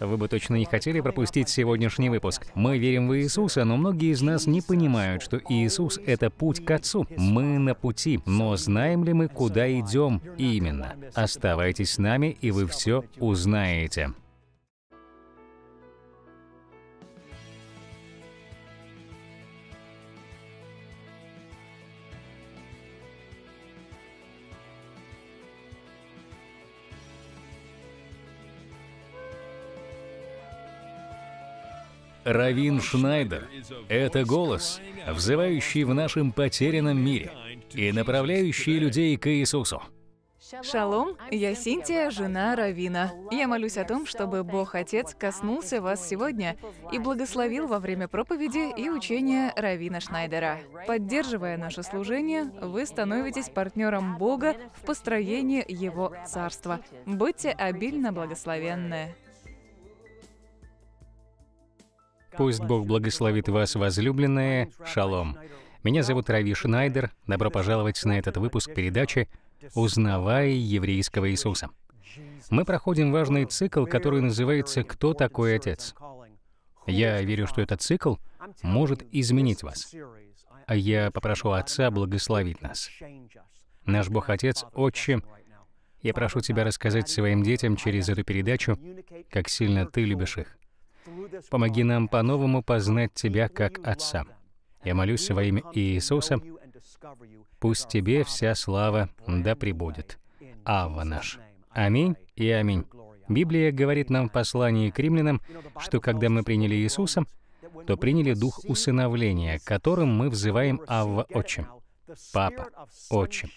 Вы бы точно не хотели пропустить сегодняшний выпуск. Мы верим в Иисуса, но многие из нас не понимают, что Иисус — это путь к Отцу. Мы на пути, но знаем ли мы, куда идем именно? Оставайтесь с нами, и вы все узнаете. Равин Шнайдер — это голос, взывающий в нашем потерянном мире и направляющий людей к Иисусу. Шалом, я Синтия, жена Равина. Я молюсь о том, чтобы Бог Отец коснулся вас сегодня и благословил во время проповеди и учения Равина Шнайдера. Поддерживая наше служение, вы становитесь партнером Бога в построении Его Царства. Будьте обильно благословенны. Пусть Бог благословит вас, возлюбленные. Шалом. Меня зовут Рави Шнайдер. Добро пожаловать на этот выпуск передачи «Узнавай еврейского Иисуса». Мы проходим важный цикл, который называется «Кто такой Отец?». Я верю, что этот цикл может изменить вас. А я попрошу Отца благословить нас. Наш Бог Отец, Отче, я прошу Тебя рассказать своим детям через эту передачу, как сильно Ты любишь их. Помоги нам по-новому познать Тебя как Отца. Я молюсь во имя Иисуса, пусть Тебе вся слава да пребудет. Ава наш. Аминь и аминь. Библия говорит нам в послании к римлянам, что когда мы приняли Иисуса, то приняли дух усыновления, которым мы взываем Авва Отчим. Папа, Отчим.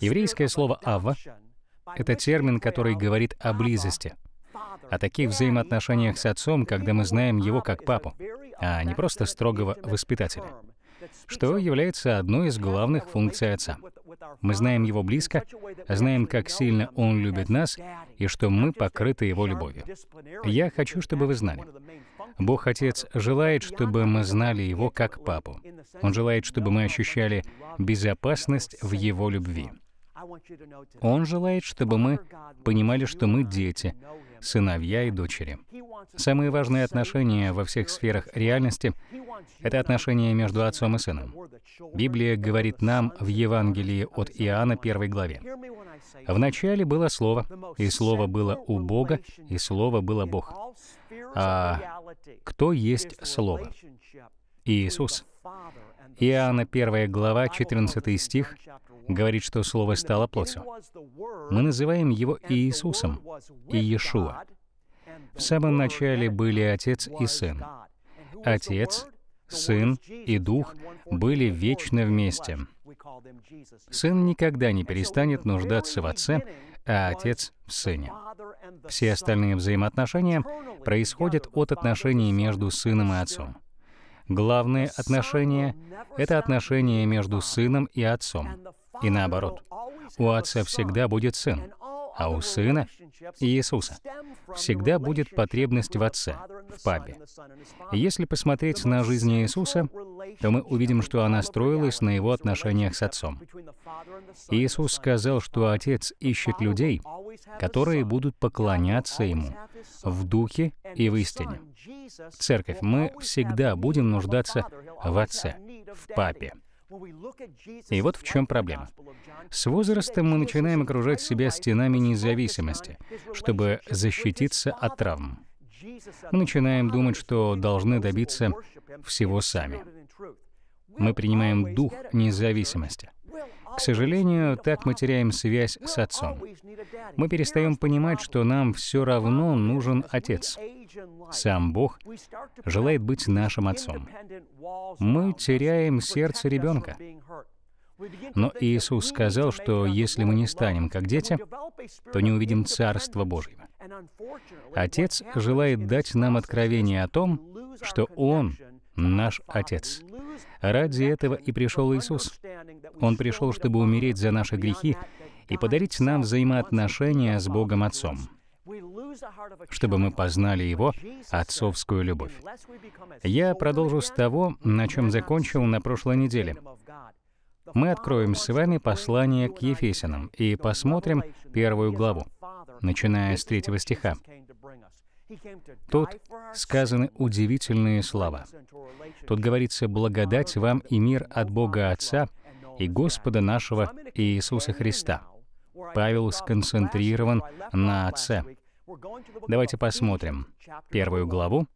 Еврейское слово «авва» — это термин, который говорит о близости — о таких взаимоотношениях с отцом, когда мы знаем его как папу, а не просто строгого воспитателя, что является одной из главных функций отца. Мы знаем его близко, знаем, как сильно он любит нас и что мы покрыты его любовью. Я хочу, чтобы вы знали. Бог Отец желает, чтобы мы знали его как папу. Он желает, чтобы мы ощущали безопасность в его любви. Он желает, чтобы мы понимали, что мы дети, сыновья и дочери. Самые важные отношения во всех сферах реальности — это отношения между отцом и сыном. Библия говорит нам в Евангелии от Иоанна 1 главе. «Вначале было Слово, и Слово было у Бога, и Слово было Бог». А кто есть Слово? Иисус. Иоанна 1 глава, 14 стих, говорит, что Слово стало плотью. Мы называем Его Иисусом и Иешуа. В самом начале были Отец и Сын. Отец, Сын и Дух были вечно вместе. Сын никогда не перестанет нуждаться в Отце, а Отец — в Сыне. Все остальные взаимоотношения происходят от отношений между Сыном и Отцом. Главное отношение — это отношение между сыном и отцом. И наоборот, у отца всегда будет сын, а у Сына Иисуса всегда будет потребность в Отце, в Папе. Если посмотреть на жизнь Иисуса, то мы увидим, что она строилась на его отношениях с Отцом. Иисус сказал, что Отец ищет людей, которые будут поклоняться Ему в духе и в истине. Церковь, мы всегда будем нуждаться в Отце, в Папе. И вот в чем проблема. С возрастом мы начинаем окружать себя стенами независимости, чтобы защититься от травм. Мы начинаем думать, что должны добиться всего сами. Мы принимаем дух независимости — к сожалению, так мы теряем связь с отцом. Мы перестаем понимать, что нам все равно нужен отец. Сам Бог желает быть нашим отцом. Мы теряем сердце ребенка. Но Иисус сказал, что если мы не станем как дети, то не увидим Царство Божьего. Отец желает дать нам откровение о том, что Он — наш Отец. Ради этого и пришел Иисус. Он пришел, чтобы умереть за наши грехи и подарить нам взаимоотношения с Богом Отцом чтобы мы познали Его отцовскую любовь. Я продолжу с того, на чем закончил на прошлой неделе. Мы откроем с вами послание к Ефесянам и посмотрим первую главу, начиная с третьего стиха. Тут сказаны удивительные слова. Тут говорится «благодать вам и мир от Бога Отца и Господа нашего Иисуса Христа». Павел сконцентрирован на Отце. Давайте посмотрим первую главу,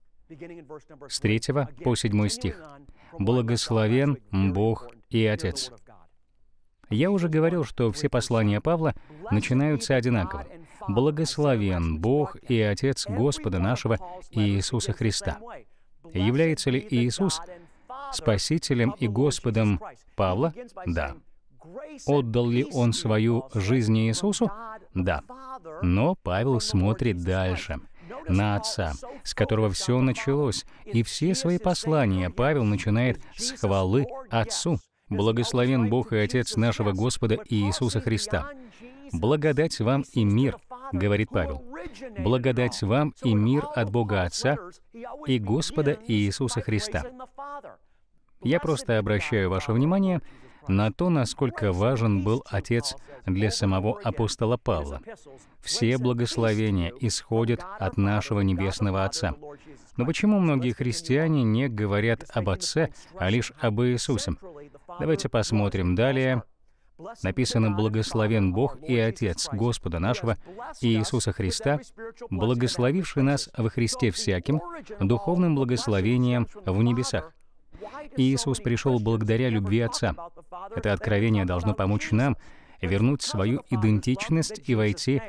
с 3 по 7 стих. «Благословен Бог и Отец». Я уже говорил, что все послания Павла начинаются одинаково благословен Бог и Отец Господа нашего Иисуса Христа. Является ли Иисус Спасителем и Господом Павла? Да. Отдал ли он свою жизнь Иисусу? Да. Но Павел смотрит дальше, на Отца, с которого все началось, и все свои послания Павел начинает с хвалы Отцу. Благословен Бог и Отец нашего Господа Иисуса Христа. Благодать вам и мир говорит Павел. «Благодать вам и мир от Бога Отца и Господа Иисуса Христа». Я просто обращаю ваше внимание на то, насколько важен был Отец для самого апостола Павла. Все благословения исходят от нашего Небесного Отца. Но почему многие христиане не говорят об Отце, а лишь об Иисусе? Давайте посмотрим далее, написано «Благословен Бог и Отец Господа нашего Иисуса Христа, благословивший нас во Христе всяким духовным благословением в небесах». Иисус пришел благодаря любви Отца. Это откровение должно помочь нам вернуть свою идентичность и войти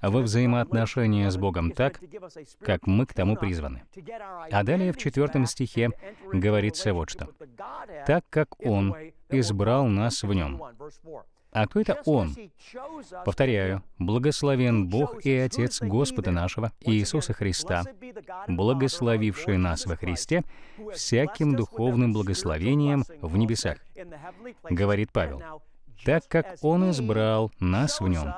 а во взаимоотношения с Богом так, как мы к тому призваны. А далее в четвертом стихе говорится вот что. «Так как Он избрал нас в Нем». А кто это Он? Повторяю, благословен Бог и Отец Господа нашего Иисуса Христа, благословивший нас во Христе всяким духовным благословением в небесах, говорит Павел так как Он избрал нас в Нем.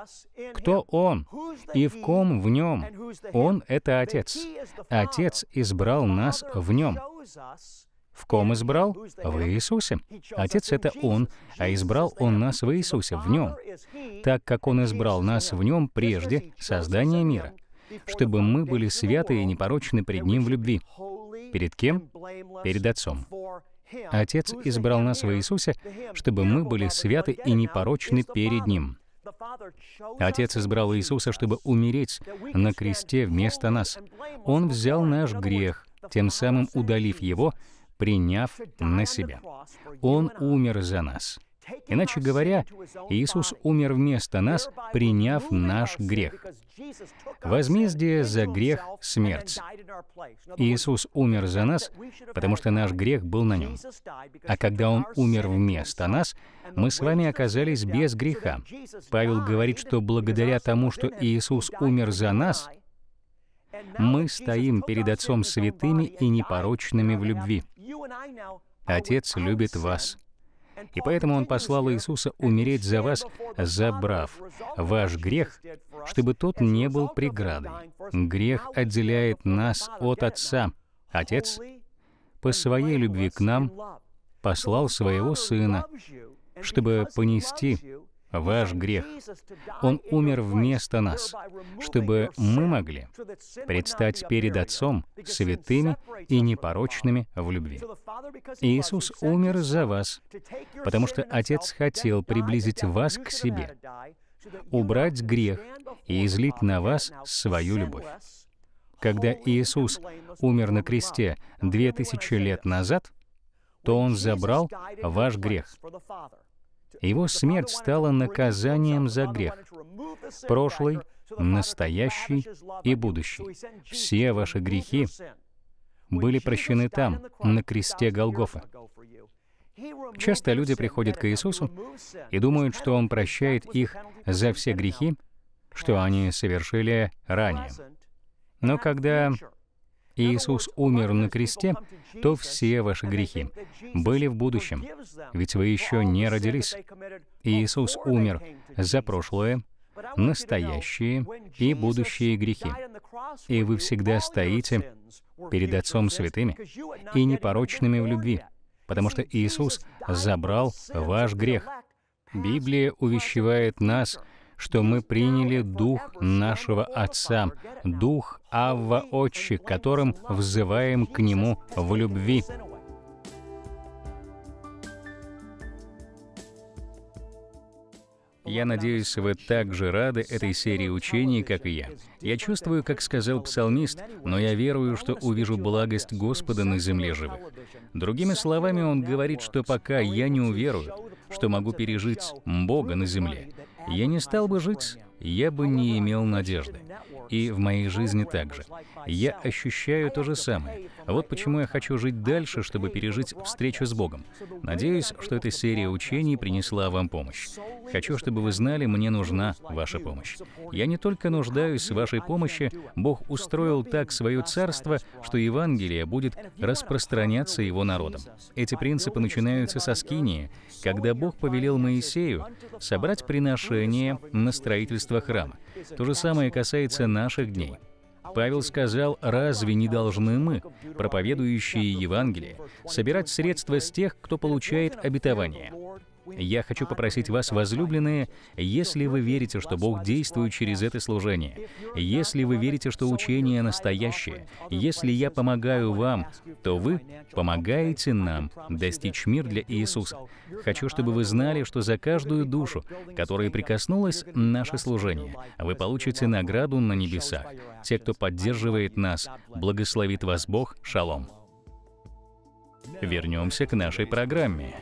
Кто Он и в ком в Нем? Он — это Отец. Отец избрал нас в Нем. В ком избрал? В Иисусе. Отец — это Он, а избрал Он нас в Иисусе, в Нем, так как Он избрал нас в Нем прежде создания мира, чтобы мы были святы и непорочны пред Ним в любви. Перед кем? Перед Отцом. Отец избрал нас в Иисусе, чтобы мы были святы и непорочны перед Ним. Отец избрал Иисуса, чтобы умереть на кресте вместо нас. Он взял наш грех, тем самым удалив его, приняв на себя. Он умер за нас. Иначе говоря, Иисус умер вместо нас, приняв наш грех. Возмездие за грех — смерть. Иисус умер за нас, потому что наш грех был на нем. А когда Он умер вместо нас, мы с вами оказались без греха. Павел говорит, что благодаря тому, что Иисус умер за нас, мы стоим перед Отцом святыми и непорочными в любви. Отец любит вас. И поэтому Он послал Иисуса умереть за вас, забрав ваш грех, чтобы тот не был преградой. Грех отделяет нас от Отца. Отец по своей любви к нам послал своего Сына, чтобы понести ваш грех. Он умер вместо нас, чтобы мы могли предстать перед Отцом святыми и непорочными в любви. Иисус умер за вас, потому что Отец хотел приблизить вас к себе, убрать грех и излить на вас свою любовь. Когда Иисус умер на кресте две тысячи лет назад, то Он забрал ваш грех. Его смерть стала наказанием за грех. Прошлый, настоящий и будущий. Все ваши грехи были прощены там, на кресте Голгофа. Часто люди приходят к Иисусу и думают, что Он прощает их за все грехи, что они совершили ранее. Но когда Иисус умер на кресте, то все ваши грехи были в будущем, ведь вы еще не родились. Иисус умер за прошлое, настоящие и будущие грехи. И вы всегда стоите перед Отцом святыми и непорочными в любви, потому что Иисус забрал ваш грех. Библия увещевает нас — что мы приняли Дух нашего Отца, Дух Авва Отче, которым взываем к Нему в любви. Я надеюсь, вы так же рады этой серии учений, как и я. Я чувствую, как сказал псалмист, но я верую, что увижу благость Господа на земле живых. Другими словами, он говорит, что пока я не уверую, что могу пережить Бога на земле, я не стал бы жить я бы не имел надежды. И в моей жизни также. Я ощущаю то же самое. Вот почему я хочу жить дальше, чтобы пережить встречу с Богом. Надеюсь, что эта серия учений принесла вам помощь. Хочу, чтобы вы знали, мне нужна ваша помощь. Я не только нуждаюсь в вашей помощи, Бог устроил так свое царство, что Евангелие будет распространяться его народом. Эти принципы начинаются со скинии, когда Бог повелел Моисею собрать приношение на строительство строительства храма. То же самое касается наших дней. Павел сказал, разве не должны мы, проповедующие Евангелие, собирать средства с тех, кто получает обетование? Я хочу попросить вас, возлюбленные, если вы верите, что Бог действует через это служение, если вы верите, что учение настоящее, если я помогаю вам, то вы помогаете нам достичь мир для Иисуса. Хочу, чтобы вы знали, что за каждую душу, которая прикоснулась наше служение, вы получите награду на небесах. Те, кто поддерживает нас, благословит вас Бог. Шалом. Вернемся к нашей программе.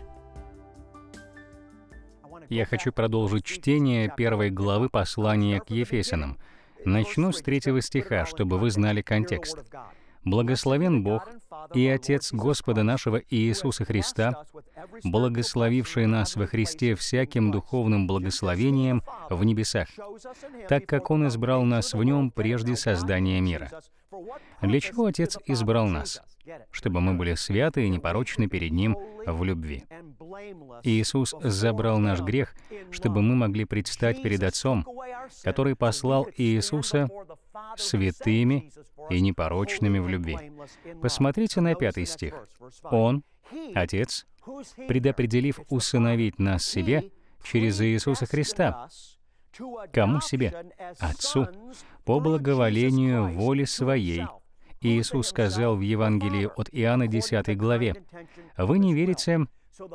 Я хочу продолжить чтение первой главы послания к Ефесянам. Начну с третьего стиха, чтобы вы знали контекст. «Благословен Бог и Отец Господа нашего Иисуса Христа, благословивший нас во Христе всяким духовным благословением в небесах, так как Он избрал нас в Нем прежде создания мира». Для чего Отец избрал нас? чтобы мы были святы и непорочны перед Ним в любви. Иисус забрал наш грех, чтобы мы могли предстать перед Отцом, который послал Иисуса святыми и непорочными в любви. Посмотрите на пятый стих. Он, Отец, предопределив усыновить нас себе через Иисуса Христа, Кому себе? Отцу. По благоволению воли своей, Иисус сказал в Евангелии от Иоанна 10 главе, «Вы не верите,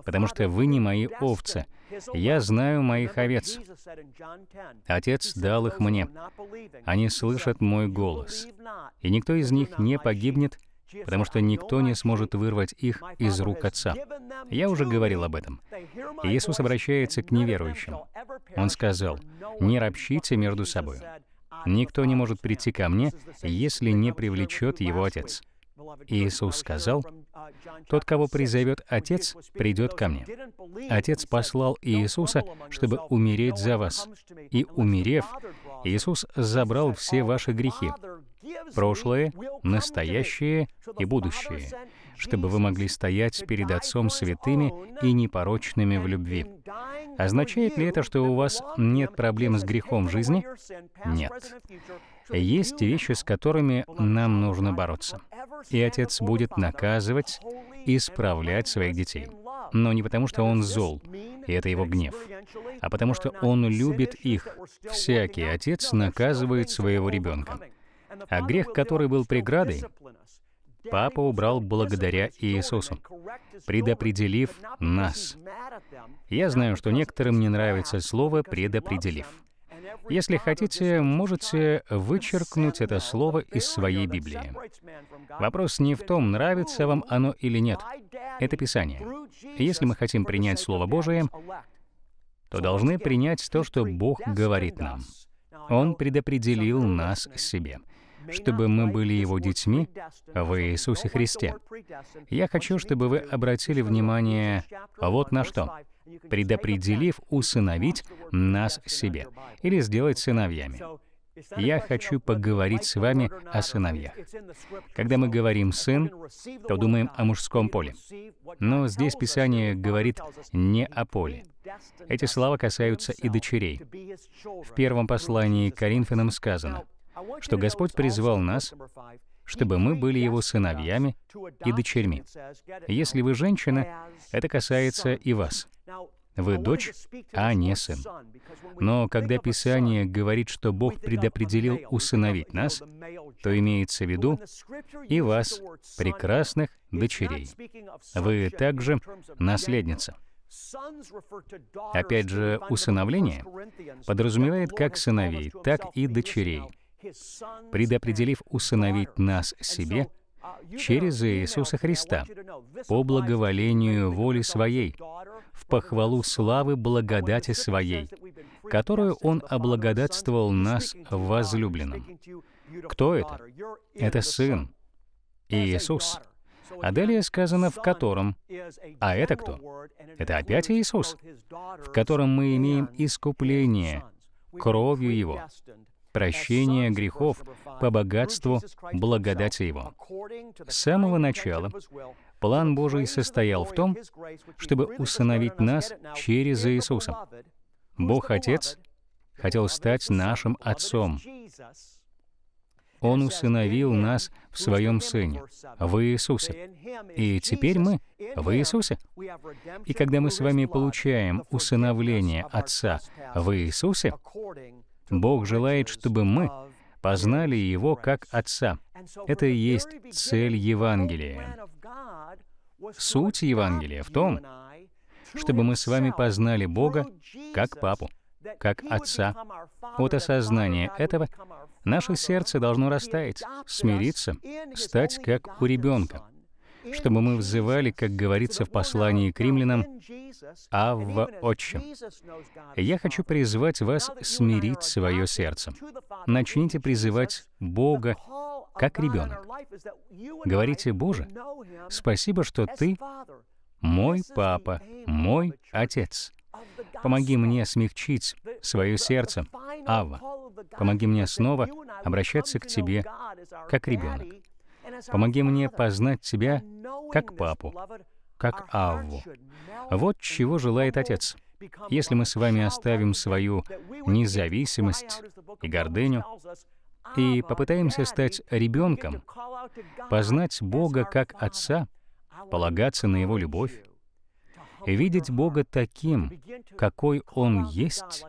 потому что вы не мои овцы. Я знаю моих овец. Отец дал их мне. Они слышат мой голос. И никто из них не погибнет, потому что никто не сможет вырвать их из рук Отца. Я уже говорил об этом. Иисус обращается к неверующим. Он сказал, «Не ропщите между собой. Никто не может прийти ко мне, если не привлечет его отец. Иисус сказал, «Тот, кого призовет Отец, придет ко мне». Отец послал Иисуса, чтобы умереть за вас. И умерев, Иисус забрал все ваши грехи прошлое, настоящее и будущее, чтобы вы могли стоять перед Отцом святыми и непорочными в любви. Означает ли это, что у вас нет проблем с грехом в жизни? Нет. Есть вещи, с которыми нам нужно бороться. И Отец будет наказывать, и исправлять своих детей. Но не потому, что Он зол, и это его гнев, а потому что Он любит их. Всякий отец наказывает своего ребенка. А грех, который был преградой, Папа убрал благодаря Иисусу, предопределив нас. Я знаю, что некоторым не нравится слово «предопределив». Если хотите, можете вычеркнуть это слово из своей Библии. Вопрос не в том, нравится вам оно или нет. Это Писание. Если мы хотим принять Слово Божие, то должны принять то, что Бог говорит нам. Он предопределил нас себе чтобы мы были Его детьми в Иисусе Христе. Я хочу, чтобы вы обратили внимание вот на что предопределив усыновить нас себе или сделать сыновьями. Я хочу поговорить с вами о сыновьях. Когда мы говорим «сын», то думаем о мужском поле. Но здесь Писание говорит не о поле. Эти слова касаются и дочерей. В первом послании к Коринфянам сказано — что Господь призвал нас, чтобы мы были Его сыновьями и дочерьми. Если вы женщина, это касается и вас. Вы дочь, а не сын. Но когда Писание говорит, что Бог предопределил усыновить нас, то имеется в виду и вас, прекрасных дочерей. Вы также наследница. Опять же, усыновление подразумевает как сыновей, так и дочерей предопределив усыновить нас себе через Иисуса Христа по благоволению воли Своей, в похвалу славы благодати Своей, которую Он облагодатствовал нас возлюбленным. Кто это? Это Сын, Иисус. А далее сказано «в котором». А это кто? Это опять Иисус, в котором мы имеем искупление, кровью Его, Прощение грехов по богатству благодати Его. С самого начала план Божий состоял в том, чтобы усыновить нас через Иисуса. Бог Отец хотел стать нашим Отцом. Он усыновил нас в Своем Сыне, в Иисусе. И теперь мы в Иисусе. И когда мы с вами получаем усыновление Отца в Иисусе, Бог желает, чтобы мы познали Его как Отца. Это и есть цель Евангелия. Суть Евангелия в том, чтобы мы с вами познали Бога как Папу, как Отца. От осознания этого наше сердце должно растаять, смириться, стать как у ребенка чтобы мы взывали, как говорится в послании к римлянам, «Авва Отче». Я хочу призвать вас смирить свое сердце. Начните призывать Бога как ребенок. Говорите, «Боже, спасибо, что Ты мой папа, мой отец». Помоги мне смягчить свое сердце, Ава. Помоги мне снова обращаться к Тебе как ребенок. Помоги мне познать Тебя как Папу, как Авву. Вот чего желает Отец. Если мы с вами оставим свою независимость и гордыню, и попытаемся стать ребенком, познать Бога как Отца, полагаться на Его любовь, видеть Бога таким, какой Он есть,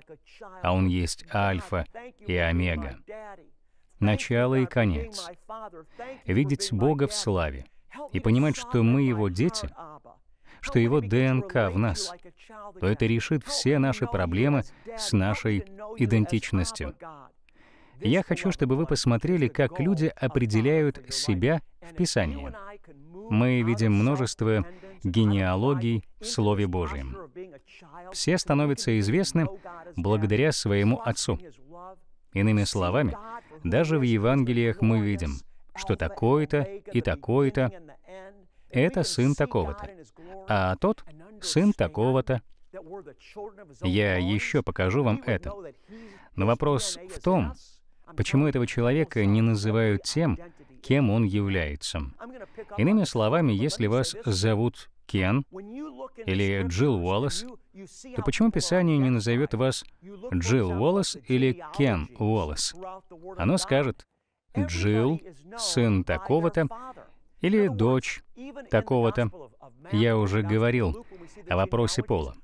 а Он есть Альфа и Омега начало и конец, видеть Бога в славе и понимать, что мы Его дети, что Его ДНК в нас, то это решит все наши проблемы с нашей идентичностью. Я хочу, чтобы вы посмотрели, как люди определяют себя в Писании. Мы видим множество генеалогий в Слове Божьем. Все становятся известны благодаря своему Отцу. Иными словами, даже в Евангелиях мы видим, что такой-то и такой-то — это сын такого-то, а тот — сын такого-то. Я еще покажу вам это. Но вопрос в том, почему этого человека не называют тем, кем он является. Иными словами, если вас зовут Кен или Джилл Уоллес, то почему Писание не назовет вас Джилл Уоллес или Кен Уоллес? Оно скажет Джилл, сын такого-то, или дочь такого-то. Я уже говорил о вопросе пола.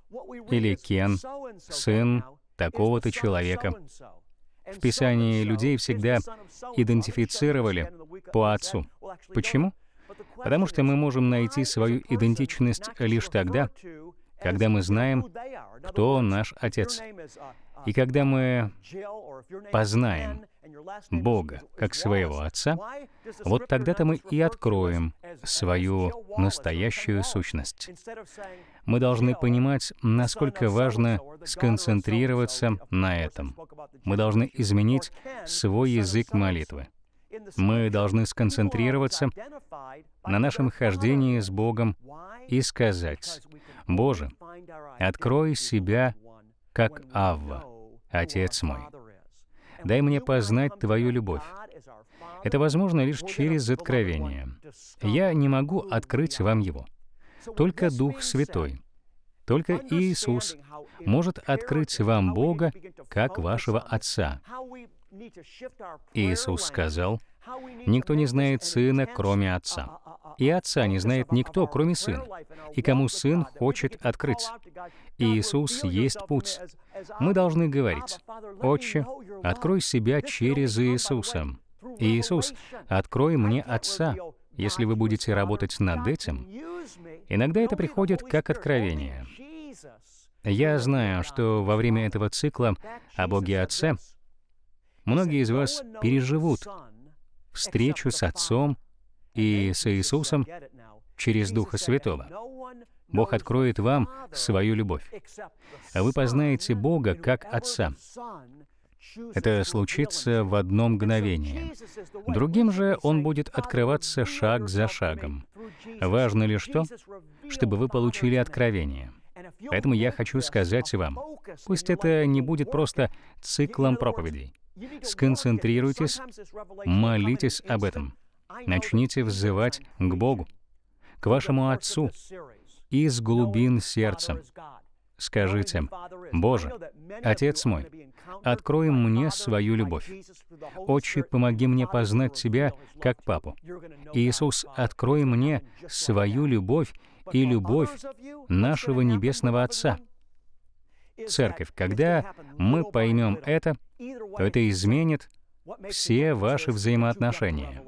Или Кен, сын такого-то человека. В Писании людей всегда идентифицировали по отцу. Почему? Потому что мы можем найти свою идентичность лишь тогда, когда мы знаем, кто наш Отец. И когда мы познаем Бога как своего Отца, вот тогда-то мы и откроем свою настоящую сущность. Мы должны понимать, насколько важно сконцентрироваться на этом. Мы должны изменить свой язык молитвы. Мы должны сконцентрироваться на нашем хождении с Богом и сказать, «Боже, открой себя, как Авва, Отец мой. Дай мне познать Твою любовь». Это возможно лишь через откровение. Я не могу открыть вам его. Только Дух Святой, только Иисус может открыть вам Бога как вашего Отца, Иисус сказал, «Никто не знает Сына, кроме Отца, и Отца не знает никто, кроме Сына, и кому Сын хочет открыться. Иисус есть путь. Мы должны говорить, «Отче, открой себя через Иисуса». «Иисус, открой мне Отца». Если вы будете работать над этим, иногда это приходит как откровение. Я знаю, что во время этого цикла о Боге Отце Многие из вас переживут встречу с Отцом и с Иисусом через Духа Святого. Бог откроет вам свою любовь. а Вы познаете Бога как Отца. Это случится в одно мгновение. Другим же он будет открываться шаг за шагом. Важно лишь то, чтобы вы получили откровение — Поэтому я хочу сказать вам, пусть это не будет просто циклом проповедей. Сконцентрируйтесь, молитесь об этом. Начните взывать к Богу, к вашему Отцу, из глубин сердца. Скажите, «Боже, Отец мой, открой мне свою любовь. Отче, помоги мне познать Тебя как Папу. Иисус, открой мне свою любовь и любовь нашего Небесного Отца. Церковь, когда мы поймем это, то это изменит все ваши взаимоотношения.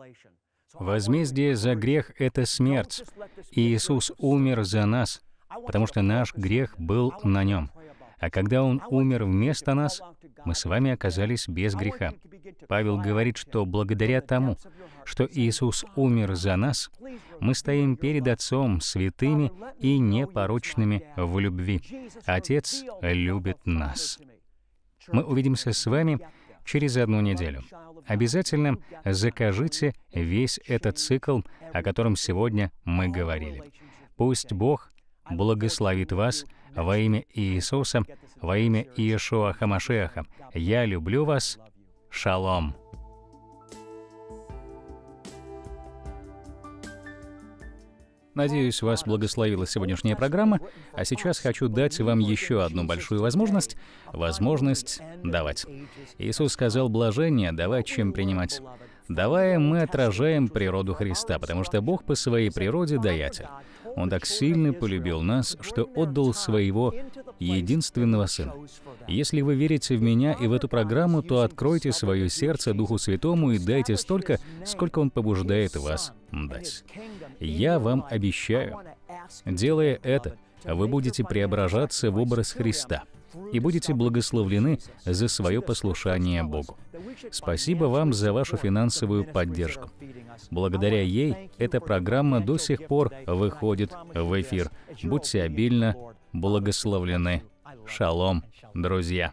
Возмездие за грех — это смерть, и Иисус умер за нас, потому что наш грех был на нем. А когда Он умер вместо нас, мы с вами оказались без греха. Павел говорит, что благодаря тому, что Иисус умер за нас, мы стоим перед Отцом святыми и непорочными в любви. Отец любит нас. Мы увидимся с вами через одну неделю. Обязательно закажите весь этот цикл, о котором сегодня мы говорили. Пусть Бог благословит вас во имя Иисуса, во имя Иешуа Хамашеха. Я люблю вас. Шалом. Надеюсь, вас благословила сегодняшняя программа, а сейчас хочу дать вам еще одну большую возможность — возможность давать. Иисус сказал «блажение давать, чем принимать». Давая, мы отражаем природу Христа, потому что Бог по своей природе даятель. Он так сильно полюбил нас, что отдал своего единственного Сына. Если вы верите в меня и в эту программу, то откройте свое сердце Духу Святому и дайте столько, сколько Он побуждает вас дать. Я вам обещаю, делая это, вы будете преображаться в образ Христа — и будете благословлены за свое послушание Богу. Спасибо вам за вашу финансовую поддержку. Благодаря ей эта программа до сих пор выходит в эфир. Будьте обильно благословлены. Шалом, друзья!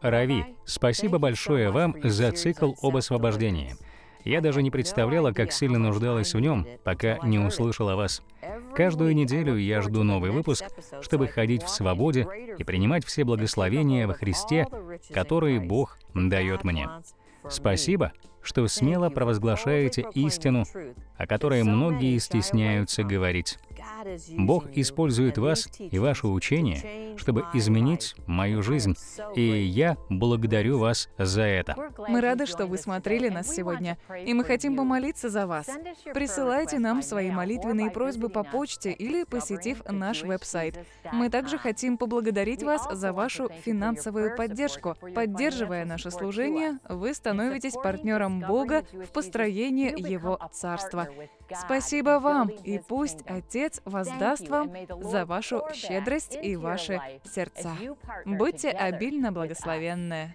Рави, спасибо большое вам за цикл об освобождении. Я даже не представляла, как сильно нуждалась в нем, пока не услышала вас. Каждую неделю я жду новый выпуск, чтобы ходить в свободе и принимать все благословения во Христе, которые Бог дает мне. Спасибо, что смело провозглашаете истину, о которой многие стесняются говорить. Бог использует вас и ваше учение, чтобы изменить мою жизнь, и я благодарю вас за это. Мы рады, что вы смотрели нас сегодня, и мы хотим помолиться за вас. Присылайте нам свои молитвенные просьбы по почте или посетив наш веб-сайт. Мы также хотим поблагодарить вас за вашу финансовую поддержку. Поддерживая наше служение, вы становитесь партнером Бога в построении Его Царства. Спасибо вам, и пусть Отец воздаст вам за вашу щедрость и ваши сердца. Будьте обильно благословенны.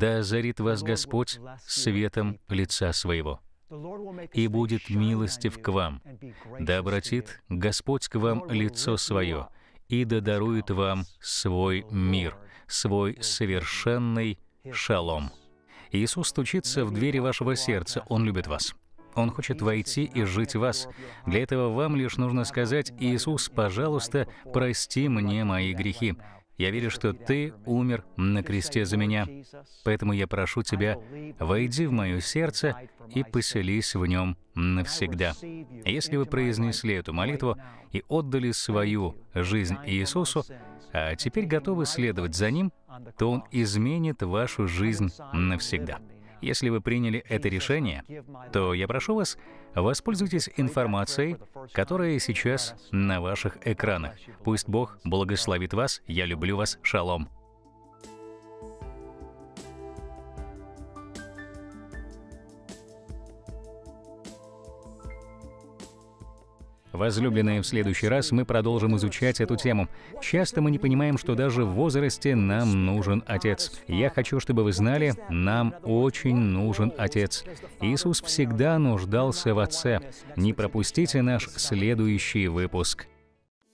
да озарит вас Господь светом лица своего, и будет милостив к вам, да обратит Господь к вам лицо свое, и да дарует вам свой мир, свой совершенный шалом. Иисус стучится в двери вашего сердца, Он любит вас. Он хочет войти и жить в вас. Для этого вам лишь нужно сказать, «Иисус, пожалуйста, прости мне мои грехи. Я верю, что Ты умер на кресте за меня. Поэтому я прошу Тебя, войди в мое сердце и поселись в нем навсегда. Если вы произнесли эту молитву и отдали свою жизнь Иисусу, а теперь готовы следовать за Ним, то Он изменит вашу жизнь навсегда. Если вы приняли это решение, то я прошу вас Воспользуйтесь информацией, которая сейчас на ваших экранах. Пусть Бог благословит вас. Я люблю вас. Шалом. Возлюбленные, в следующий раз мы продолжим изучать эту тему. Часто мы не понимаем, что даже в возрасте нам нужен Отец. Я хочу, чтобы вы знали, нам очень нужен Отец. Иисус всегда нуждался в Отце. Не пропустите наш следующий выпуск.